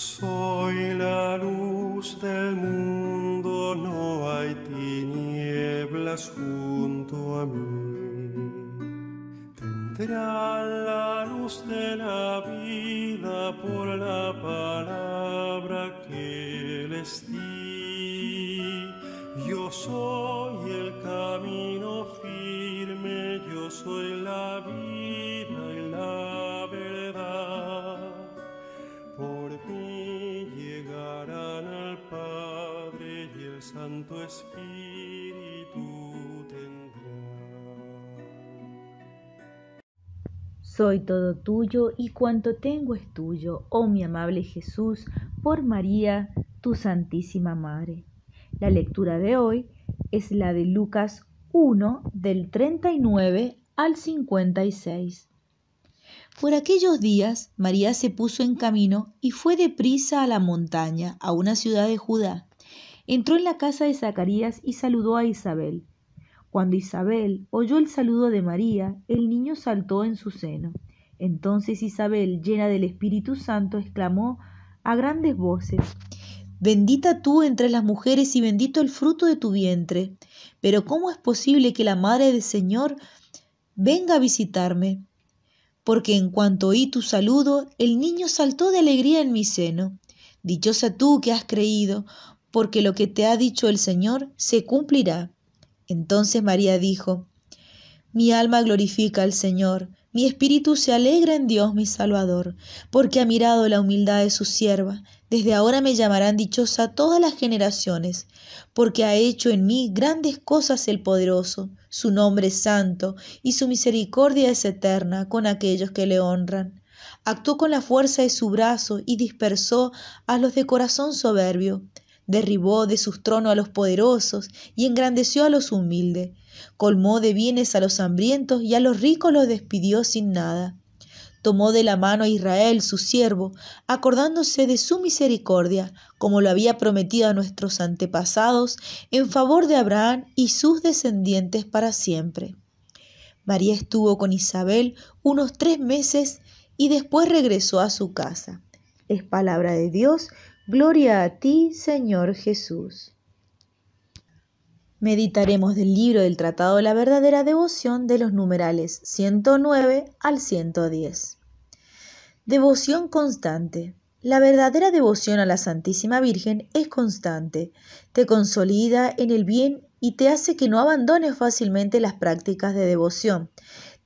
Soy la luz del mundo, no hay tinieblas junto a mí. Tendrá la luz de la vida por la Santo Espíritu Soy todo tuyo y cuanto tengo es tuyo, oh mi amable Jesús, por María, tu Santísima Madre. La lectura de hoy es la de Lucas 1 del 39 al 56. Por aquellos días María se puso en camino y fue deprisa a la montaña, a una ciudad de Judá. Entró en la casa de Zacarías y saludó a Isabel. Cuando Isabel oyó el saludo de María, el niño saltó en su seno. Entonces Isabel, llena del Espíritu Santo, exclamó a grandes voces, Bendita tú entre las mujeres y bendito el fruto de tu vientre. Pero ¿cómo es posible que la Madre del Señor venga a visitarme? Porque en cuanto oí tu saludo, el niño saltó de alegría en mi seno. Dichosa tú que has creído, porque lo que te ha dicho el Señor se cumplirá. Entonces María dijo, Mi alma glorifica al Señor, mi espíritu se alegra en Dios mi Salvador, porque ha mirado la humildad de su sierva. Desde ahora me llamarán dichosa todas las generaciones, porque ha hecho en mí grandes cosas el poderoso, su nombre es santo, y su misericordia es eterna con aquellos que le honran. Actuó con la fuerza de su brazo y dispersó a los de corazón soberbio derribó de sus tronos a los poderosos y engrandeció a los humildes, colmó de bienes a los hambrientos y a los ricos los despidió sin nada. Tomó de la mano a Israel, su siervo, acordándose de su misericordia, como lo había prometido a nuestros antepasados, en favor de Abraham y sus descendientes para siempre. María estuvo con Isabel unos tres meses y después regresó a su casa. Es palabra de Dios, Gloria a ti, Señor Jesús. Meditaremos del libro del Tratado de la Verdadera Devoción de los numerales 109 al 110. Devoción constante. La verdadera devoción a la Santísima Virgen es constante, te consolida en el bien y te hace que no abandones fácilmente las prácticas de devoción,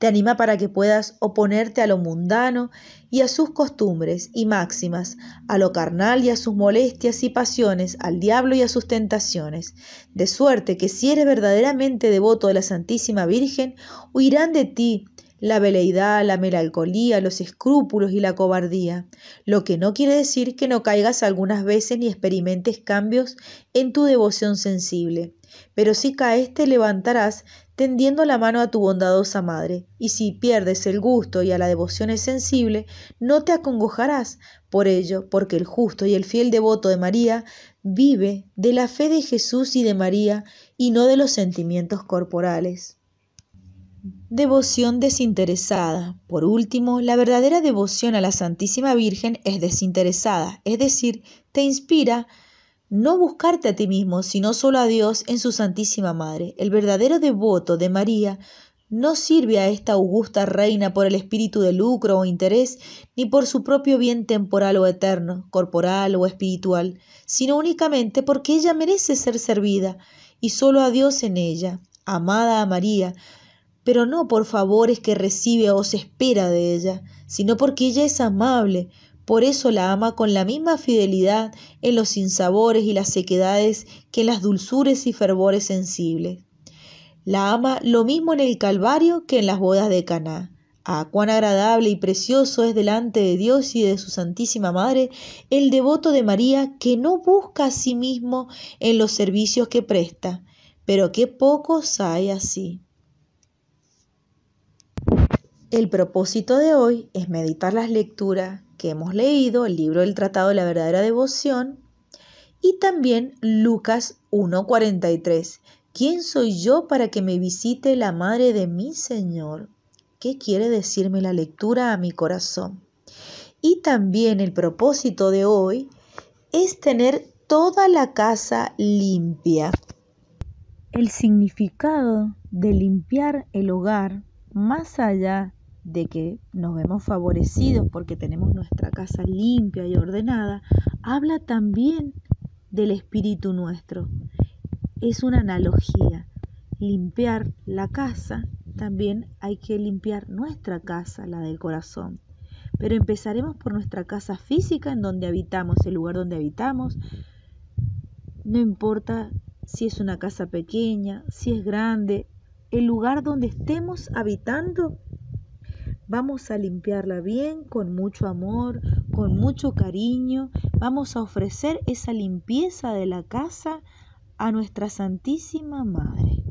te anima para que puedas oponerte a lo mundano y a sus costumbres y máximas, a lo carnal y a sus molestias y pasiones, al diablo y a sus tentaciones. De suerte que si eres verdaderamente devoto de la Santísima Virgen, huirán de ti la veleidad, la melancolía, los escrúpulos y la cobardía, lo que no quiere decir que no caigas algunas veces ni experimentes cambios en tu devoción sensible. Pero si caes te levantarás tendiendo la mano a tu bondadosa madre, y si pierdes el gusto y a la devoción es sensible, no te acongojarás por ello, porque el justo y el fiel devoto de María vive de la fe de Jesús y de María y no de los sentimientos corporales. Devoción desinteresada. Por último, la verdadera devoción a la Santísima Virgen es desinteresada, es decir, te inspira no buscarte a ti mismo, sino solo a Dios en su Santísima Madre. El verdadero devoto de María no sirve a esta augusta reina por el espíritu de lucro o interés, ni por su propio bien temporal o eterno, corporal o espiritual, sino únicamente porque ella merece ser servida, y solo a Dios en ella, amada a María, pero no por favores que recibe o se espera de ella, sino porque ella es amable, por eso la ama con la misma fidelidad en los sinsabores y las sequedades que en las dulzures y fervores sensibles. La ama lo mismo en el Calvario que en las bodas de Caná. Ah, cuán agradable y precioso es delante de Dios y de su Santísima Madre el devoto de María que no busca a sí mismo en los servicios que presta, pero qué pocos hay así. El propósito de hoy es meditar las lecturas hemos leído, el libro del Tratado de la Verdadera Devoción, y también Lucas 1.43. ¿Quién soy yo para que me visite la madre de mi Señor? ¿Qué quiere decirme la lectura a mi corazón? Y también el propósito de hoy es tener toda la casa limpia. El significado de limpiar el hogar, más allá de que nos vemos favorecidos porque tenemos nuestra casa limpia y ordenada, habla también del espíritu nuestro. Es una analogía. Limpiar la casa, también hay que limpiar nuestra casa, la del corazón. Pero empezaremos por nuestra casa física en donde habitamos, el lugar donde habitamos. No importa si es una casa pequeña, si es grande, el lugar donde estemos habitando Vamos a limpiarla bien, con mucho amor, con mucho cariño. Vamos a ofrecer esa limpieza de la casa a nuestra Santísima Madre.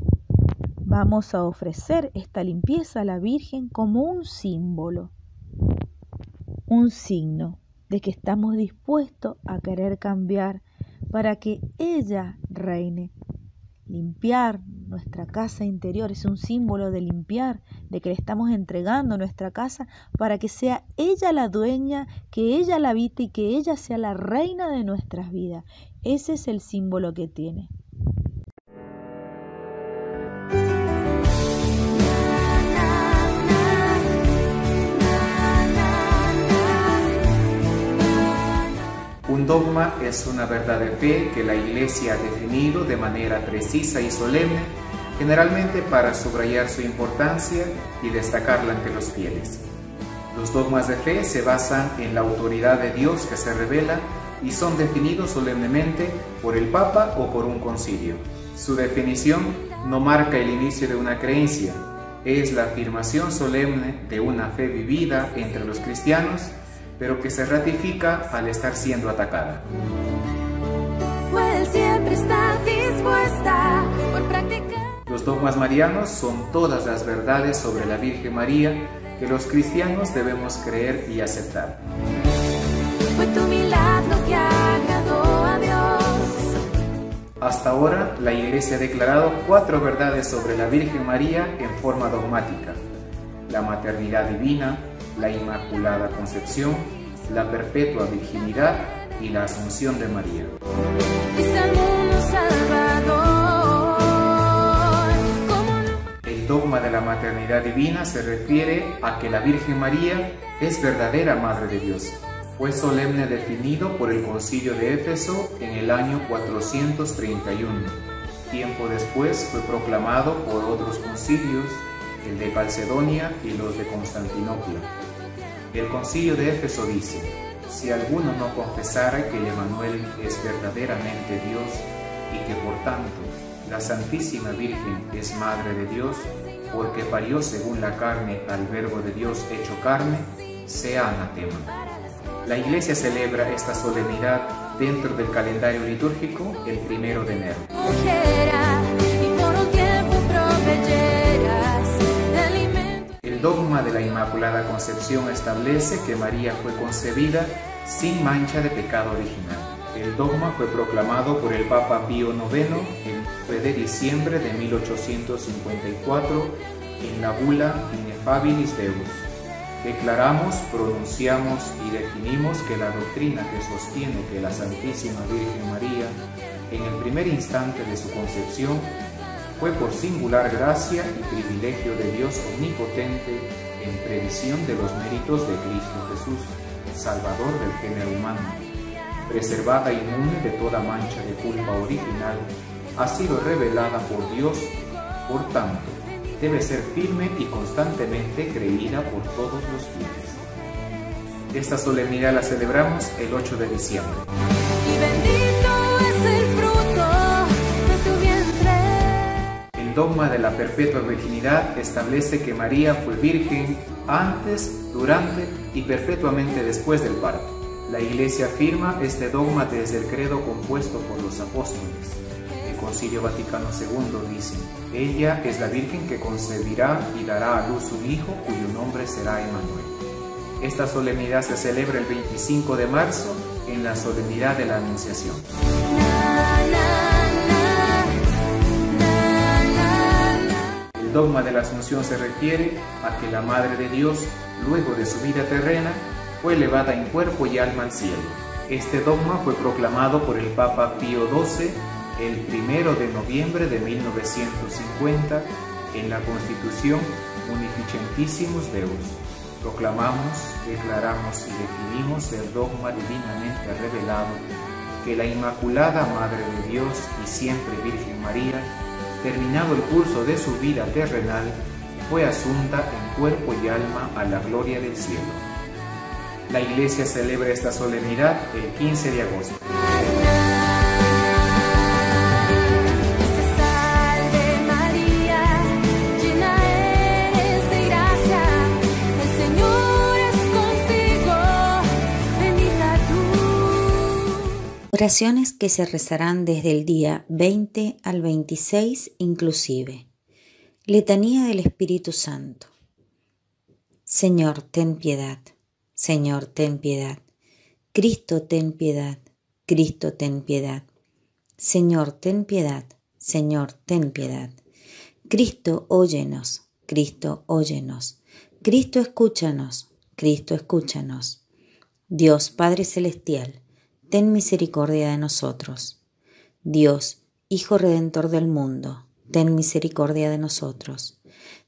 Vamos a ofrecer esta limpieza a la Virgen como un símbolo, un signo de que estamos dispuestos a querer cambiar para que ella reine. Limpiar nuestra casa interior es un símbolo de limpiar, de que le estamos entregando nuestra casa para que sea ella la dueña, que ella la habite y que ella sea la reina de nuestras vidas. Ese es el símbolo que tiene. Un dogma es una verdad de fe que la Iglesia ha definido de manera precisa y solemne, generalmente para subrayar su importancia y destacarla ante los fieles. Los dogmas de fe se basan en la autoridad de Dios que se revela y son definidos solemnemente por el Papa o por un concilio. Su definición no marca el inicio de una creencia, es la afirmación solemne de una fe vivida entre los cristianos pero que se ratifica al estar siendo atacada. Los dogmas marianos son todas las verdades sobre la Virgen María que los cristianos debemos creer y aceptar. Hasta ahora, la Iglesia ha declarado cuatro verdades sobre la Virgen María en forma dogmática. La maternidad divina, la Inmaculada Concepción, la Perpetua Virginidad y la Asunción de María. El dogma de la maternidad divina se refiere a que la Virgen María es verdadera Madre de Dios. Fue solemne definido por el Concilio de Éfeso en el año 431. Tiempo después fue proclamado por otros concilios el de Calcedonia y los de Constantinopla. El concilio de Éfeso dice, si alguno no confesara que el Emanuel es verdaderamente Dios y que por tanto la Santísima Virgen es Madre de Dios, porque parió según la carne al Verbo de Dios hecho carne, sea anatema. La Iglesia celebra esta solemnidad dentro del calendario litúrgico el primero de enero. de la Inmaculada Concepción establece que María fue concebida sin mancha de pecado original. El dogma fue proclamado por el Papa Pío IX en fe de diciembre de 1854 en la bula Inefabilis Deus. Declaramos, pronunciamos y definimos que la doctrina que sostiene que la Santísima Virgen María, en el primer instante de su concepción, fue por singular gracia y privilegio de Dios omnipotente en previsión de los méritos de Cristo Jesús, Salvador del género humano. Preservada inmune de toda mancha de culpa original, ha sido revelada por Dios, por tanto, debe ser firme y constantemente creída por todos los fieles. Esta solemnidad la celebramos el 8 de diciembre. el dogma de la perpetua virginidad establece que María fue virgen antes, durante y perpetuamente después del parto. La Iglesia afirma este dogma desde el credo compuesto por los apóstoles. El Concilio Vaticano II dice, Ella es la Virgen que concebirá y dará a luz un hijo cuyo nombre será Emmanuel". Esta solemnidad se celebra el 25 de marzo en la solemnidad de la Anunciación. dogma de la Asunción se refiere a que la Madre de Dios, luego de su vida terrena, fue elevada en cuerpo y alma al cielo. Este dogma fue proclamado por el Papa Pío XII el 1 de noviembre de 1950 en la Constitución Unificentissimus Deus. Proclamamos, declaramos y definimos el dogma divinamente revelado que la Inmaculada Madre de Dios y siempre Virgen María terminado el curso de su vida terrenal, fue asunta en cuerpo y alma a la gloria del cielo. La iglesia celebra esta solemnidad el 15 de agosto. Oraciones que se rezarán desde el día 20 al 26 inclusive. Letanía del Espíritu Santo. Señor, ten piedad. Señor, ten piedad. Cristo, ten piedad. Cristo, ten piedad. Señor, ten piedad. Señor, ten piedad. Cristo, óyenos. Cristo, óyenos. Cristo, escúchanos. Cristo, escúchanos. Dios Padre Celestial ten misericordia de nosotros. Dios, Hijo Redentor del mundo, ten misericordia de nosotros.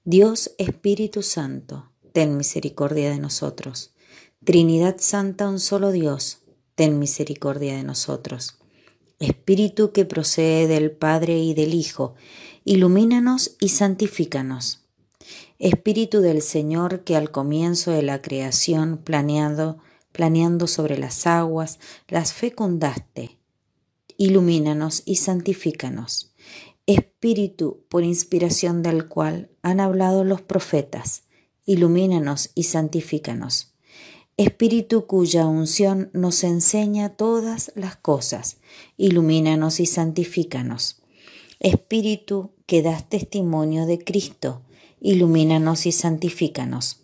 Dios Espíritu Santo, ten misericordia de nosotros. Trinidad Santa, un solo Dios, ten misericordia de nosotros. Espíritu que procede del Padre y del Hijo, ilumínanos y santifícanos. Espíritu del Señor que al comienzo de la creación planeado planeando sobre las aguas, las fecundaste. Ilumínanos y santifícanos. Espíritu por inspiración del cual han hablado los profetas, ilumínanos y santifícanos. Espíritu cuya unción nos enseña todas las cosas, ilumínanos y santifícanos. Espíritu que das testimonio de Cristo, ilumínanos y santifícanos.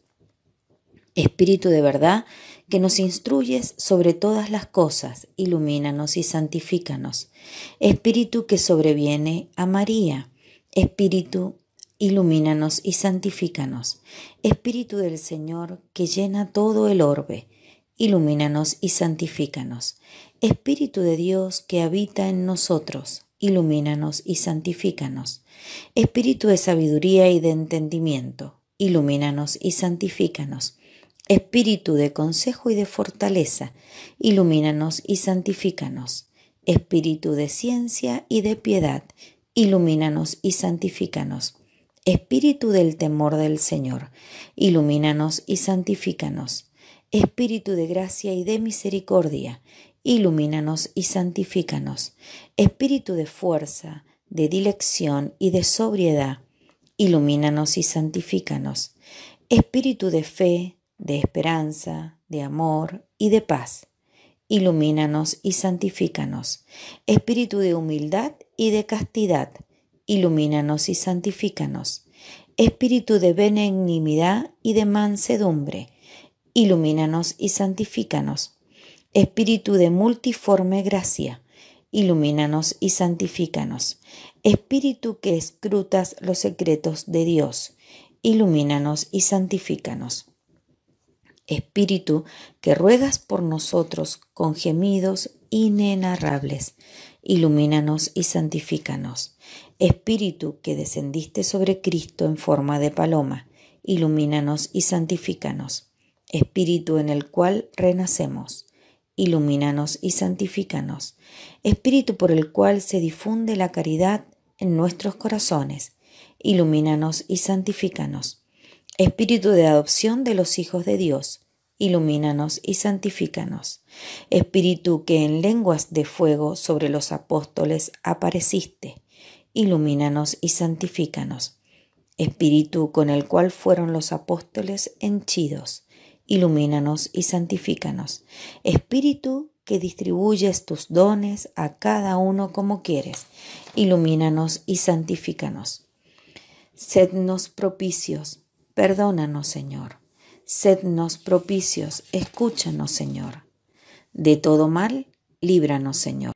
Espíritu de verdad que nos instruyes sobre todas las cosas, ilumínanos y santifícanos. Espíritu que sobreviene a María, Espíritu, ilumínanos y santifícanos. Espíritu del Señor que llena todo el orbe, ilumínanos y santifícanos. Espíritu de Dios que habita en nosotros, ilumínanos y santifícanos. Espíritu de sabiduría y de entendimiento, ilumínanos y santifícanos. Espíritu de consejo y de fortaleza, ilumínanos y santifícanos. Espíritu de ciencia y de piedad, ilumínanos y santifícanos. Espíritu del temor del Señor, ilumínanos y santifícanos. Espíritu de gracia y de misericordia, ilumínanos y santifícanos. Espíritu de fuerza, de dilección y de sobriedad, ilumínanos y santifícanos. Espíritu de fe, de esperanza, de amor y de paz. Ilumínanos y santifícanos. Espíritu de humildad y de castidad, ilumínanos y santifícanos. Espíritu de benignidad y de mansedumbre, ilumínanos y santifícanos. Espíritu de multiforme gracia, ilumínanos y santifícanos. Espíritu que escrutas los secretos de Dios, ilumínanos y santifícanos. Espíritu, que ruegas por nosotros con gemidos inenarrables. Ilumínanos y santifícanos. Espíritu, que descendiste sobre Cristo en forma de paloma. Ilumínanos y santifícanos. Espíritu en el cual renacemos. Ilumínanos y santifícanos. Espíritu por el cual se difunde la caridad en nuestros corazones. Ilumínanos y santifícanos. Espíritu de adopción de los hijos de Dios, ilumínanos y santifícanos. Espíritu que en lenguas de fuego sobre los apóstoles apareciste, ilumínanos y santifícanos. Espíritu con el cual fueron los apóstoles henchidos, ilumínanos y santifícanos. Espíritu que distribuyes tus dones a cada uno como quieres, ilumínanos y santifícanos. Sednos propicios Perdónanos, Señor. Sednos propicios, escúchanos, Señor. De todo mal, líbranos, Señor.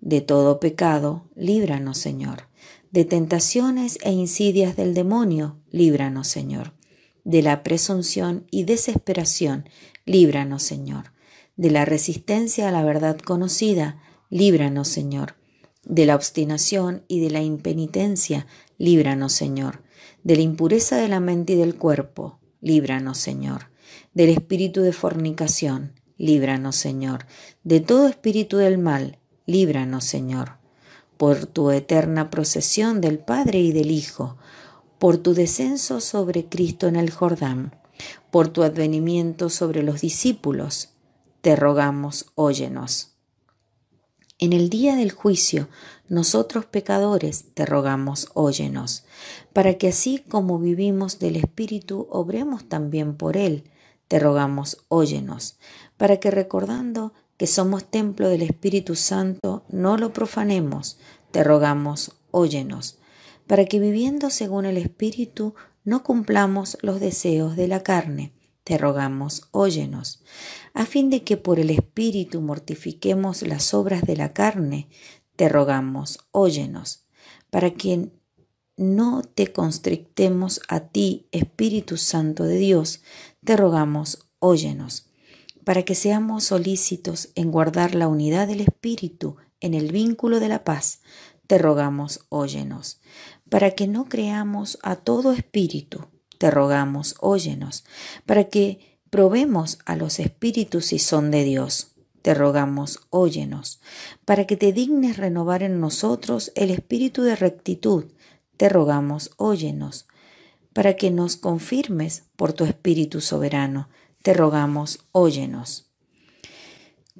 De todo pecado, líbranos, Señor. De tentaciones e insidias del demonio, líbranos, Señor. De la presunción y desesperación, líbranos, Señor. De la resistencia a la verdad conocida, líbranos, Señor. De la obstinación y de la impenitencia, líbranos, Señor de la impureza de la mente y del cuerpo, líbranos, Señor, del espíritu de fornicación, líbranos, Señor, de todo espíritu del mal, líbranos, Señor, por tu eterna procesión del Padre y del Hijo, por tu descenso sobre Cristo en el Jordán, por tu advenimiento sobre los discípulos, te rogamos, óyenos. En el día del juicio nosotros pecadores, te rogamos, óyenos, para que así como vivimos del Espíritu, obremos también por Él. Te rogamos, óyenos, para que recordando que somos templo del Espíritu Santo, no lo profanemos. Te rogamos, óyenos, para que viviendo según el Espíritu, no cumplamos los deseos de la carne. Te rogamos, óyenos, a fin de que por el Espíritu mortifiquemos las obras de la carne, te rogamos, óyenos, para que no te constrictemos a ti, Espíritu Santo de Dios, te rogamos, óyenos, para que seamos solícitos en guardar la unidad del Espíritu en el vínculo de la paz, te rogamos, óyenos, para que no creamos a todo espíritu, te rogamos, óyenos, para que probemos a los espíritus si son de Dios te rogamos, óyenos, para que te dignes renovar en nosotros el espíritu de rectitud. Te rogamos, óyenos, para que nos confirmes por tu espíritu soberano. Te rogamos, óyenos.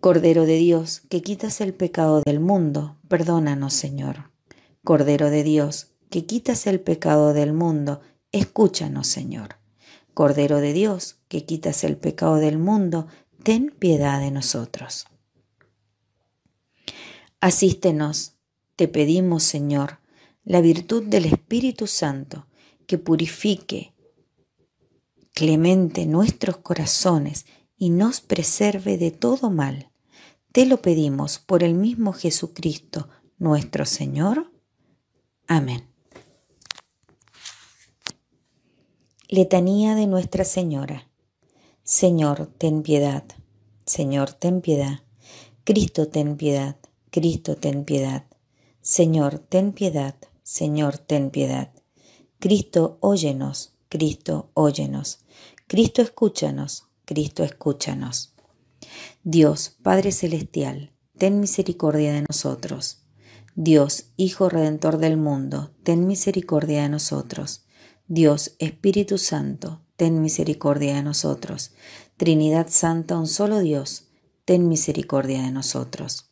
Cordero de Dios, que quitas el pecado del mundo, perdónanos, Señor. Cordero de Dios, que quitas el pecado del mundo, escúchanos, Señor. Cordero de Dios, que quitas el pecado del mundo, ten piedad de nosotros. Asístenos, te pedimos, Señor, la virtud del Espíritu Santo, que purifique clemente nuestros corazones y nos preserve de todo mal. Te lo pedimos por el mismo Jesucristo, nuestro Señor. Amén. Letanía de Nuestra Señora. Señor, ten piedad. Señor, ten piedad. Cristo, ten piedad. Cristo, ten piedad. Señor, ten piedad. Señor, ten piedad. Cristo, óyenos. Cristo, óyenos. Cristo, escúchanos. Cristo, escúchanos. Dios, Padre Celestial, ten misericordia de nosotros. Dios, Hijo Redentor del mundo, ten misericordia de nosotros. Dios, Espíritu Santo, ten misericordia de nosotros. Trinidad Santa, un solo Dios, ten misericordia de nosotros.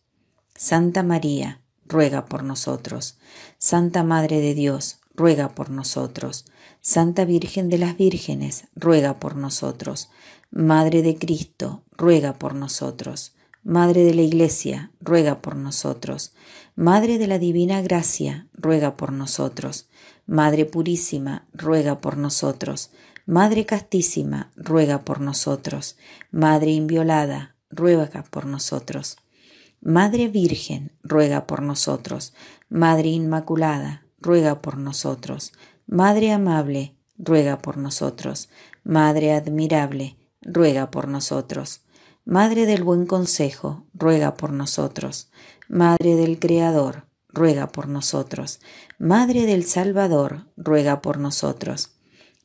Santa María, ruega por nosotros. Santa Madre de Dios, ruega por nosotros. Santa Virgen de las Vírgenes, ruega por nosotros. Madre de Cristo, ruega por nosotros. Madre de la Iglesia, ruega por nosotros. Madre de la Divina Gracia, ruega por nosotros. Madre Purísima, ruega por nosotros. Madre castísima, ruega por nosotros. Madre inviolada, ruega por nosotros. Madre Virgen, ruega por nosotros. Madre Inmaculada, ruega por nosotros. Madre amable, ruega por nosotros. Madre admirable, ruega por nosotros. Madre del Buen Consejo, ruega por nosotros. Madre del Creador, ruega por nosotros. Madre del Salvador, ruega por nosotros.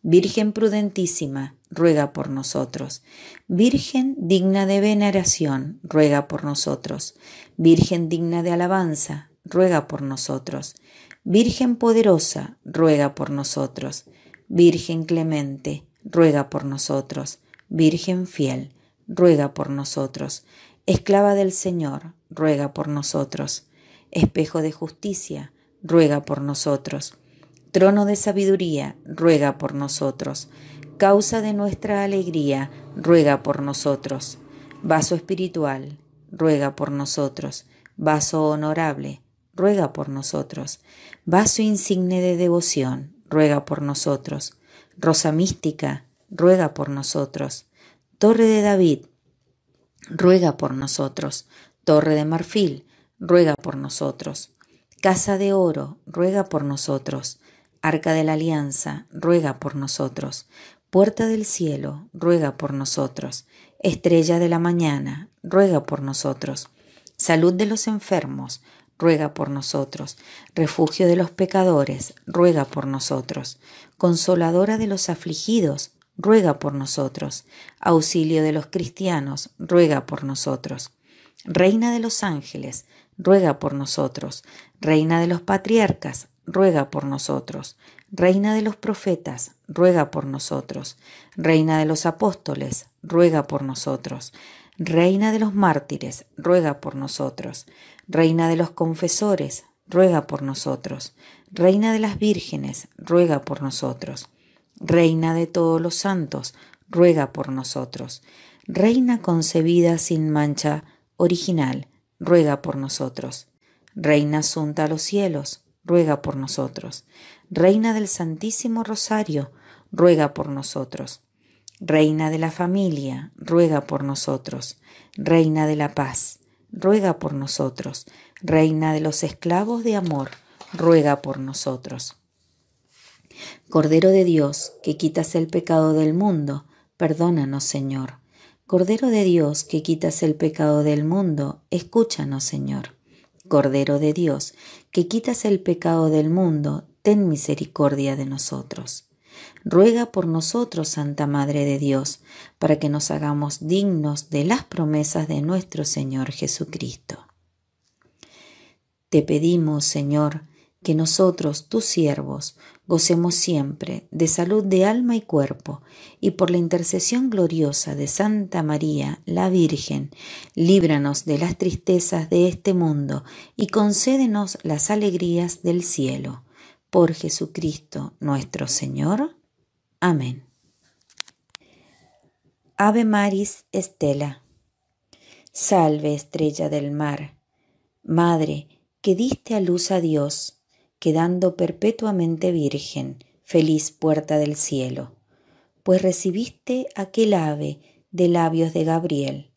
Virgen prudentísima, ruega por nosotros. Virgen digna de veneración, ruega por nosotros. Virgen digna de alabanza, ruega por nosotros. Virgen poderosa, ruega por nosotros. Virgen clemente, ruega por nosotros. Virgen fiel, ruega por nosotros. Esclava del Señor, ruega por nosotros. Espejo de justicia, ruega por nosotros. Trono de sabiduría, ruega por nosotros. Causa de nuestra alegría, ruega por nosotros. Vaso espiritual, ruega por nosotros. Vaso honorable, ruega por nosotros. Vaso insigne de devoción, ruega por nosotros. Rosa mística, ruega por nosotros. Torre de David, ruega por nosotros. Torre de marfil, ruega por nosotros. Casa de oro, ruega por nosotros. Arca de la Alianza, ruega por nosotros. Puerta del cielo, ruega por nosotros. Estrella de la mañana, ruega por nosotros. Salud de los enfermos, ruega por nosotros. Refugio de los pecadores, ruega por nosotros. Consoladora de los afligidos, ruega por nosotros. Auxilio de los cristianos, ruega por nosotros. Reina de los ángeles, ruega por nosotros. Reina de los patriarcas, ruega por nosotros. Reina de los profetas, ruega por nosotros. Reina de los apóstoles, ruega por nosotros. Reina de los mártires, ruega por nosotros. Reina de los confesores, ruega por nosotros. Reina de las vírgenes, ruega por nosotros. Reina de todos los santos, ruega por nosotros. Reina concebida sin mancha, original, ruega por nosotros. Reina asunta a los cielos, ruega por nosotros. Reina del Santísimo Rosario, ruega por nosotros. Reina de la familia, ruega por nosotros. Reina de la paz, ruega por nosotros. Reina de los esclavos de amor, ruega por nosotros. Cordero de Dios, que quitas el pecado del mundo, perdónanos, Señor. Cordero de Dios, que quitas el pecado del mundo, escúchanos, Señor. Cordero de Dios, que quitas el pecado del mundo, ten misericordia de nosotros. Ruega por nosotros, Santa Madre de Dios, para que nos hagamos dignos de las promesas de nuestro Señor Jesucristo. Te pedimos, Señor, que nosotros, tus siervos, gocemos siempre de salud de alma y cuerpo, y por la intercesión gloriosa de Santa María, la Virgen, líbranos de las tristezas de este mundo y concédenos las alegrías del cielo. Por Jesucristo nuestro Señor. Amén. Ave Maris Estela. Salve estrella del mar, Madre que diste a luz a Dios quedando perpetuamente virgen, feliz puerta del cielo, pues recibiste aquel ave de labios de Gabriel,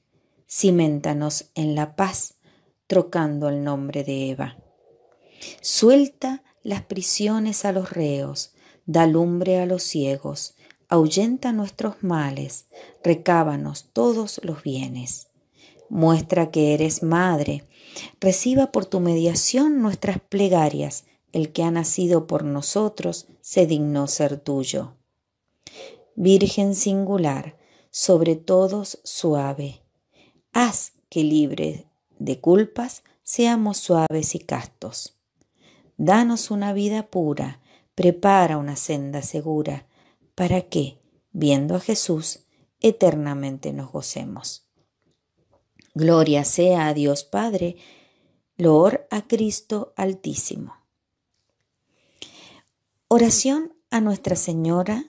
cimentanos en la paz, trocando el nombre de Eva. Suelta las prisiones a los reos, da lumbre a los ciegos, ahuyenta nuestros males, recábanos todos los bienes. Muestra que eres madre, reciba por tu mediación nuestras plegarias, el que ha nacido por nosotros, se dignó ser tuyo. Virgen singular, sobre todos suave, haz que libre de culpas seamos suaves y castos. Danos una vida pura, prepara una senda segura, para que, viendo a Jesús, eternamente nos gocemos. Gloria sea a Dios Padre, loor a Cristo Altísimo. Oración a Nuestra Señora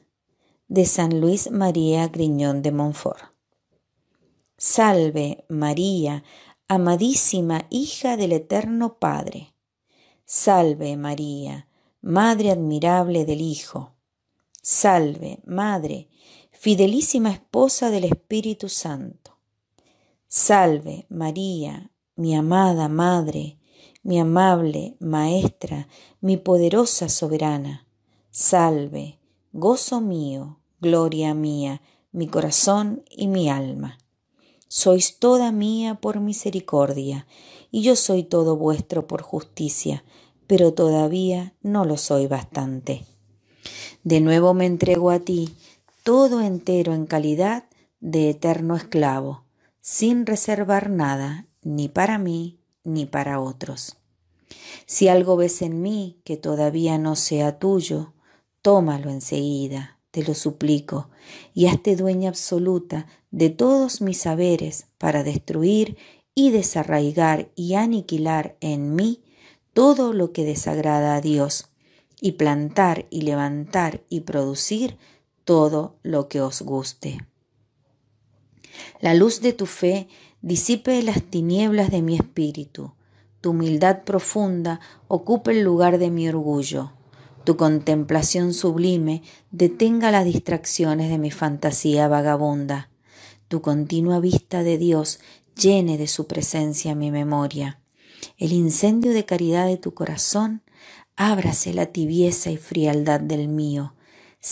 de San Luis María Griñón de Montfort. Salve María, amadísima hija del Eterno Padre. Salve María, Madre admirable del Hijo. Salve Madre, fidelísima esposa del Espíritu Santo. Salve María, mi amada Madre, mi amable Maestra, mi poderosa soberana. Salve, gozo mío, gloria mía, mi corazón y mi alma. Sois toda mía por misericordia, y yo soy todo vuestro por justicia, pero todavía no lo soy bastante. De nuevo me entrego a ti, todo entero en calidad de eterno esclavo, sin reservar nada, ni para mí, ni para otros. Si algo ves en mí que todavía no sea tuyo, Tómalo enseguida, te lo suplico, y hazte dueña absoluta de todos mis saberes para destruir y desarraigar y aniquilar en mí todo lo que desagrada a Dios, y plantar y levantar y producir todo lo que os guste. La luz de tu fe disipe las tinieblas de mi espíritu, tu humildad profunda ocupe el lugar de mi orgullo tu contemplación sublime detenga las distracciones de mi fantasía vagabunda. Tu continua vista de Dios llene de su presencia mi memoria. El incendio de caridad de tu corazón ábrase la tibieza y frialdad del mío.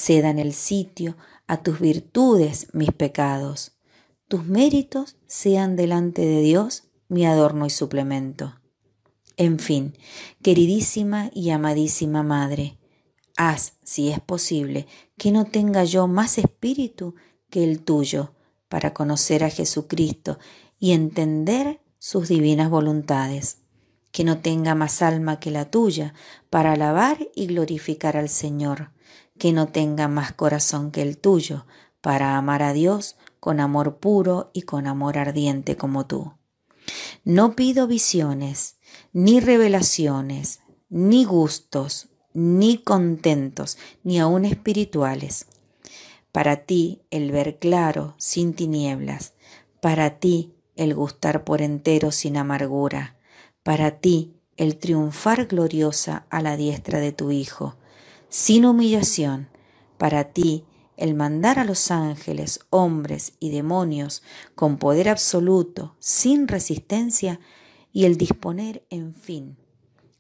en el sitio a tus virtudes mis pecados. Tus méritos sean delante de Dios mi adorno y suplemento. En fin, queridísima y amadísima Madre, Haz, si es posible, que no tenga yo más espíritu que el tuyo para conocer a Jesucristo y entender sus divinas voluntades. Que no tenga más alma que la tuya para alabar y glorificar al Señor. Que no tenga más corazón que el tuyo para amar a Dios con amor puro y con amor ardiente como tú. No pido visiones, ni revelaciones, ni gustos, ni contentos, ni aun espirituales. Para ti el ver claro sin tinieblas, para ti el gustar por entero sin amargura, para ti el triunfar gloriosa a la diestra de tu Hijo, sin humillación, para ti el mandar a los ángeles, hombres y demonios con poder absoluto, sin resistencia, y el disponer, en fin,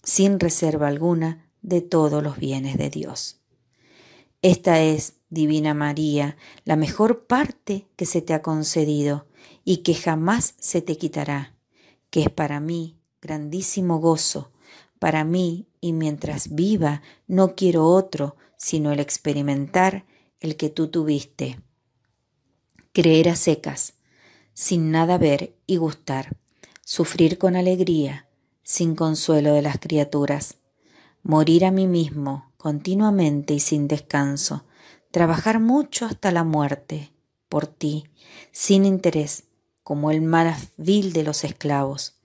sin reserva alguna, de todos los bienes de Dios. Esta es, Divina María, la mejor parte que se te ha concedido y que jamás se te quitará, que es para mí grandísimo gozo, para mí y mientras viva no quiero otro sino el experimentar el que tú tuviste. Creer a secas, sin nada ver y gustar, sufrir con alegría, sin consuelo de las criaturas, morir a mí mismo continuamente y sin descanso, trabajar mucho hasta la muerte, por ti, sin interés, como el más vil de los esclavos.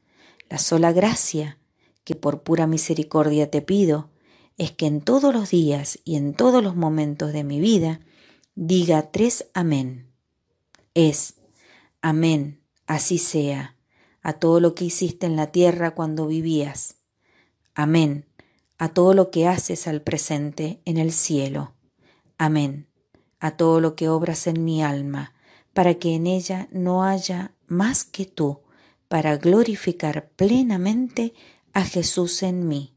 La sola gracia que por pura misericordia te pido es que en todos los días y en todos los momentos de mi vida diga tres amén. Es amén, así sea, a todo lo que hiciste en la tierra cuando vivías. Amén, a todo lo que haces al presente en el cielo. Amén. A todo lo que obras en mi alma, para que en ella no haya más que tú, para glorificar plenamente a Jesús en mí,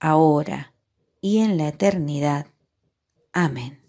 ahora y en la eternidad. Amén.